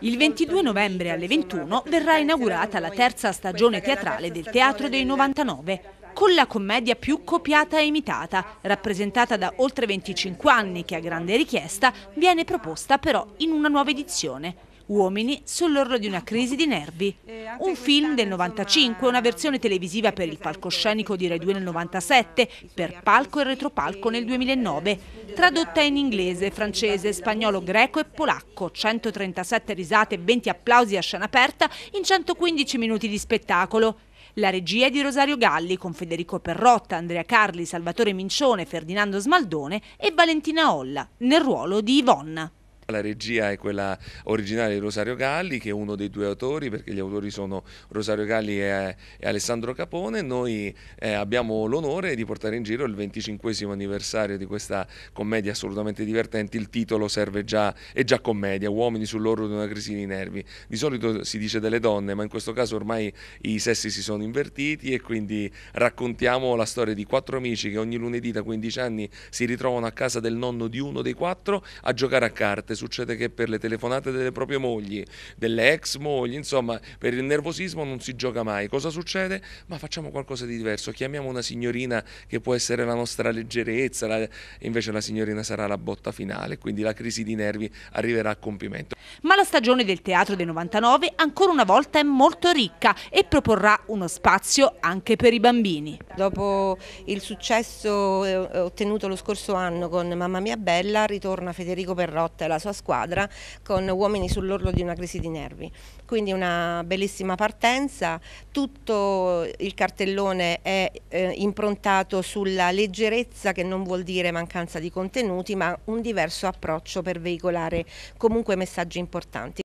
Il 22 novembre alle 21 verrà inaugurata la terza stagione teatrale del Teatro dei 99, con la commedia più copiata e imitata, rappresentata da oltre 25 anni che a grande richiesta viene proposta però in una nuova edizione. Uomini sull'orlo di una crisi di nervi. Un film del 95, una versione televisiva per il palcoscenico di Rai 2 nel 97, per palco e retropalco nel 2009. Tradotta in inglese, francese, spagnolo, greco e polacco. 137 risate e 20 applausi a scena aperta in 115 minuti di spettacolo. La regia è di Rosario Galli con Federico Perrotta, Andrea Carli, Salvatore Mincione, Ferdinando Smaldone e Valentina Olla nel ruolo di Yvonne. La regia è quella originale di Rosario Galli, che è uno dei due autori, perché gli autori sono Rosario Galli e, e Alessandro Capone. Noi eh, abbiamo l'onore di portare in giro il 25 anniversario di questa commedia assolutamente divertente. Il titolo serve già, è già commedia, Uomini sull'orlo di una crisi di nervi. Di solito si dice delle donne, ma in questo caso ormai i sessi si sono invertiti e quindi raccontiamo la storia di quattro amici che ogni lunedì da 15 anni si ritrovano a casa del nonno di uno dei quattro a giocare a carte volte succede che per le telefonate delle proprie mogli, delle ex mogli, insomma per il nervosismo non si gioca mai. Cosa succede? Ma facciamo qualcosa di diverso, chiamiamo una signorina che può essere la nostra leggerezza, la... invece la signorina sarà la botta finale, quindi la crisi di nervi arriverà a compimento. Ma la stagione del teatro del 99 ancora una volta è molto ricca e proporrà uno spazio anche per i bambini. Dopo il successo eh, ottenuto lo scorso anno con Mamma mia bella ritorna Federico Perrotta e la sua squadra con uomini sull'orlo di una crisi di nervi. Quindi una bellissima partenza, tutto il cartellone è eh, improntato sulla leggerezza che non vuol dire mancanza di contenuti ma un diverso approccio per veicolare comunque messaggi importanti.